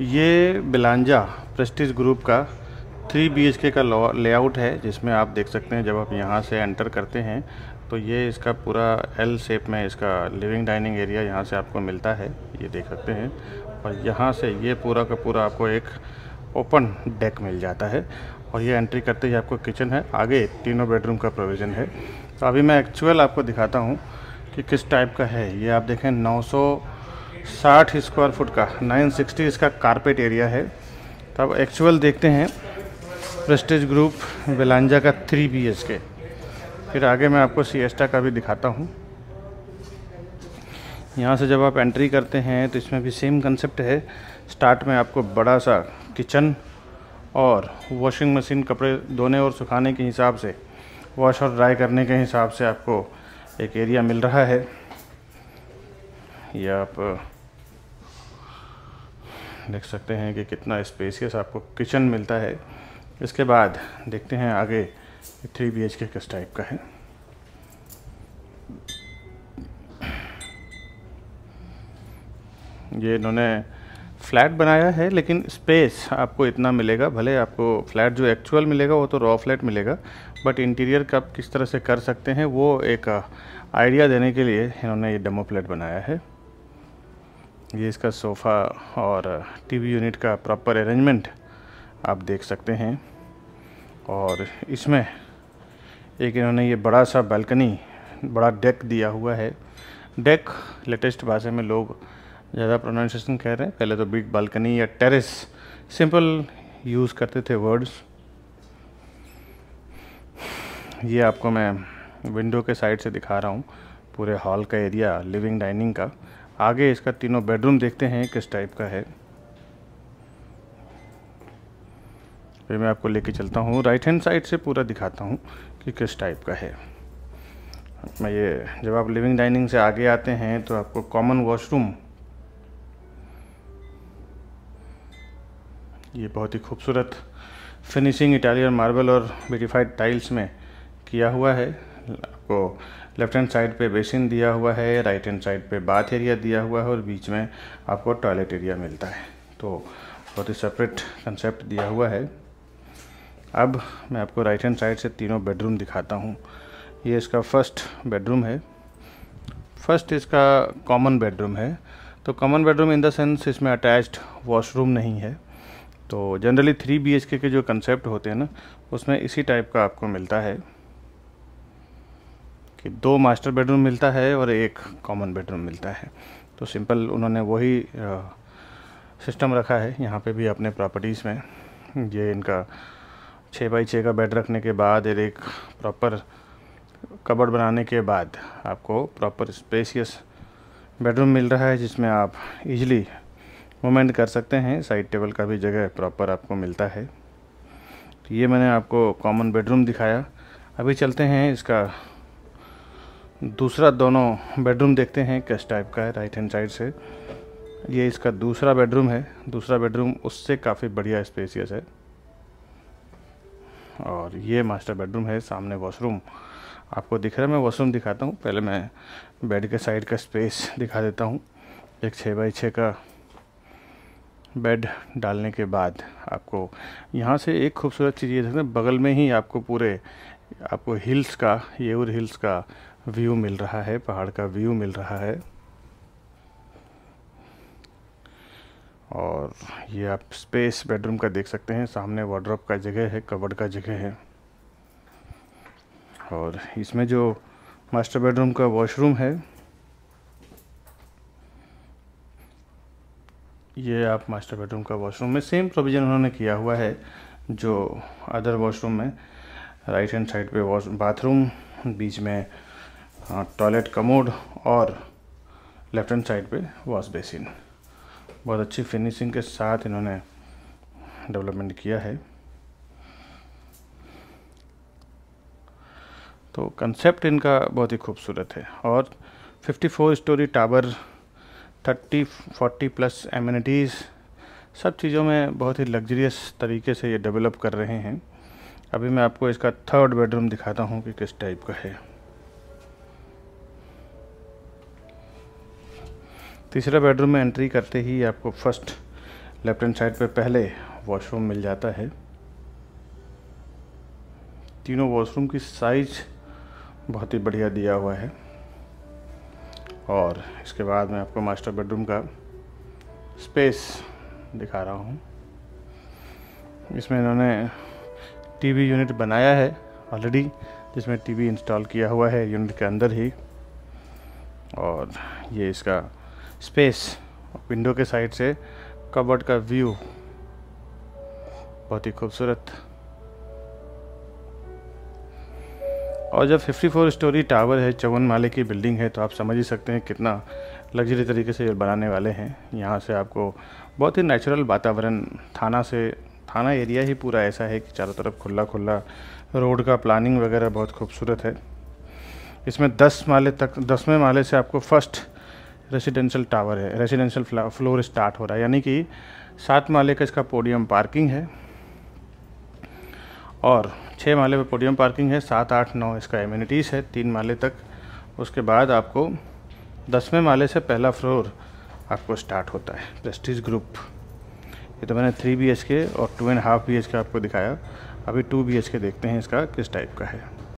ये बिलांजा प्रेस्टीज ग्रुप का थ्री बी एच के का लेआउट है जिसमें आप देख सकते हैं जब आप यहाँ से एंटर करते हैं तो ये इसका पूरा एल शेप में इसका लिविंग डाइनिंग एरिया यहाँ से आपको मिलता है ये देख सकते हैं और यहाँ से ये पूरा का पूरा आपको एक ओपन डेक मिल जाता है और ये एंट्री करते ही आपको किचन है आगे तीनों बेडरूम का प्रोविज़न है तो अभी मैं एक्चुअल आपको दिखाता हूँ कि किस टाइप का है ये आप देखें नौ साठ स्क्वायर फुट का 960 इसका कारपेट एरिया है तब तो एक्चुअल देखते हैं प्रेस्टेज ग्रुप बेलांजा का थ्री बी एच के फिर आगे मैं आपको सीएस्टा का भी दिखाता हूँ यहाँ से जब आप एंट्री करते हैं तो इसमें भी सेम कंसेप्ट है स्टार्ट में आपको बड़ा सा किचन और वॉशिंग मशीन कपड़े धोने और सुखाने के हिसाब से वॉश और ड्राई करने के हिसाब से आपको एक एरिया मिल रहा है या आप देख सकते हैं कि कितना स्पेसियस आपको किचन मिलता है इसके बाद देखते हैं आगे थ्री बी एच के किस टाइप का है ये इन्होंने फ्लैट बनाया है लेकिन स्पेस आपको इतना मिलेगा भले आपको फ्लैट जो एक्चुअल मिलेगा वो तो रॉ फ्लैट मिलेगा बट इंटीरियर का आप किस तरह से कर सकते हैं वो एक आइडिया uh, देने के लिए इन्होंने ये डेमो फ्लैट बनाया है ये इसका सोफ़ा और टीवी यूनिट का प्रॉपर अरेंजमेंट आप देख सकते हैं और इसमें एक इन्होंने ये बड़ा सा बालकनी बड़ा डेक दिया हुआ है डेक लेटेस्ट भाषा में लोग ज़्यादा प्रोनाउंसिएशन कह रहे हैं पहले तो बिग बालकनी या टेरेस सिंपल यूज़ करते थे वर्ड्स ये आपको मैं विंडो के साइड से दिखा रहा हूँ पूरे हॉल का एरिया लिविंग डाइनिंग का आगे इसका तीनों बेडरूम देखते हैं किस टाइप का है फिर मैं आपको लेके चलता हूँ राइट हैंड साइड से पूरा दिखाता हूँ कि किस टाइप का है मैं ये जब आप लिविंग डाइनिंग से आगे आते हैं तो आपको कॉमन वॉशरूम ये बहुत ही खूबसूरत फिनिशिंग इटालियन मार्बल और ब्यूटिफाइड टाइल्स में किया हुआ है आपको लेफ्ट हैंड साइड पे बेसिन दिया हुआ है राइट हैंड साइड पे बाथ एरिया दिया हुआ है और बीच में आपको टॉयलेट एरिया मिलता है तो बहुत ही सेपरेट कंसेप्ट दिया हुआ है अब मैं आपको राइट हैंड साइड से तीनों बेडरूम दिखाता हूँ ये इसका फर्स्ट बेडरूम है फर्स्ट इसका कॉमन बेडरूम है तो common bedroom in the sense इसमें अटैच्ड वॉशरूम नहीं है तो जनरली थ्री बी के जो कंसेप्ट होते हैं ना उसमें इसी टाइप का आपको मिलता है कि दो मास्टर बेडरूम मिलता है और एक कॉमन बेडरूम मिलता है तो सिंपल उन्होंने वही सिस्टम रखा है यहाँ पे भी अपने प्रॉपर्टीज़ में ये इनका छः बाई छः का बेड रखने के बाद और एक प्रॉपर कबर्ड बनाने के बाद आपको प्रॉपर स्पेसियस बेडरूम मिल रहा है जिसमें आप इजीली मूवमेंट कर सकते हैं साइड टेबल का भी जगह प्रॉपर आपको मिलता है तो ये मैंने आपको कॉमन बेडरूम दिखाया अभी चलते हैं इसका दूसरा दोनों बेडरूम देखते हैं किस टाइप का है राइट हैंड साइड से ये इसका दूसरा बेडरूम है दूसरा बेडरूम उससे काफ़ी बढ़िया स्पेसियस है और ये मास्टर बेडरूम है सामने वॉशरूम आपको दिख रहा है मैं वॉशरूम दिखाता हूँ पहले मैं बेड के साइड का स्पेस दिखा देता हूँ एक छः बाई छः का बेड डालने के बाद आपको यहाँ से एक खूबसूरत चीज़ ये देखते हैं बगल में ही आपको पूरे आपको हिल्स का येऊर हिल्स का व्यू मिल रहा है पहाड़ का व्यू मिल रहा है और ये आप स्पेस बेडरूम का देख सकते हैं सामने वार्ड्रॉप का जगह है कवर्ड का जगह है और इसमें जो मास्टर बेडरूम का वॉशरूम है ये आप मास्टर बेडरूम का वॉशरूम में सेम प्रोविज़न उन्होंने किया हुआ है जो अदर वॉशरूम में राइट हैंड साइड पे वॉश बाथरूम बीच में टॉयलेट हाँ, कमोड और लेफ्ट हैंड साइड पे वॉश बेसिन बहुत अच्छी फिनिशिंग के साथ इन्होंने डेवलपमेंट किया है तो कंसेप्ट इनका बहुत ही खूबसूरत है और 54 स्टोरी टावर 30 40 प्लस एमिनिटीज़ सब चीज़ों में बहुत ही लग्जरियस तरीके से ये डेवलप कर रहे हैं अभी मैं आपको इसका थर्ड बेडरूम दिखाता हूँ कि किस टाइप का है तीसरा बेडरूम में एंट्री करते ही आपको फर्स्ट लेफ्ट हैंड साइड पे पहले वॉशरूम मिल जाता है तीनों वॉशरूम की साइज बहुत ही बढ़िया दिया हुआ है और इसके बाद मैं आपको मास्टर बेडरूम का स्पेस दिखा रहा हूँ इसमें इन्होंने टीवी यूनिट बनाया है ऑलरेडी जिसमें टीवी इंस्टॉल किया हुआ है यूनिट के अंदर ही और ये इसका स्पेस विंडो के साइड से कबर्ड का व्यू बहुत ही खूबसूरत और जब 54 स्टोरी टावर है चौवन माले की बिल्डिंग है तो आप समझ ही सकते हैं कितना लग्जरी तरीके से बनाने वाले हैं यहाँ से आपको बहुत ही नेचुरल वातावरण थाना से थाना एरिया ही पूरा ऐसा है कि चारों तरफ खुला खुला रोड का प्लानिंग वगैरह बहुत खूबसूरत है इसमें दस माले तक दसवें माले से आपको फर्स्ट रेसिडेंशियल टावर है रेसिडेंशियल फ्लोर स्टार्ट हो रहा है यानी कि सात माले का इसका पोडियम पार्किंग है और छः माले पे पोडियम पार्किंग है सात आठ नौ इसका एम्यूनिटीज़ है तीन माले तक उसके बाद आपको दसवें माले से पहला फ्लोर आपको स्टार्ट होता है प्रेस्टीज ग्रुप ये तो मैंने थ्री बी के और टू एंड हाफ बी के आपको दिखाया अभी टू बी के देखते हैं इसका किस टाइप का है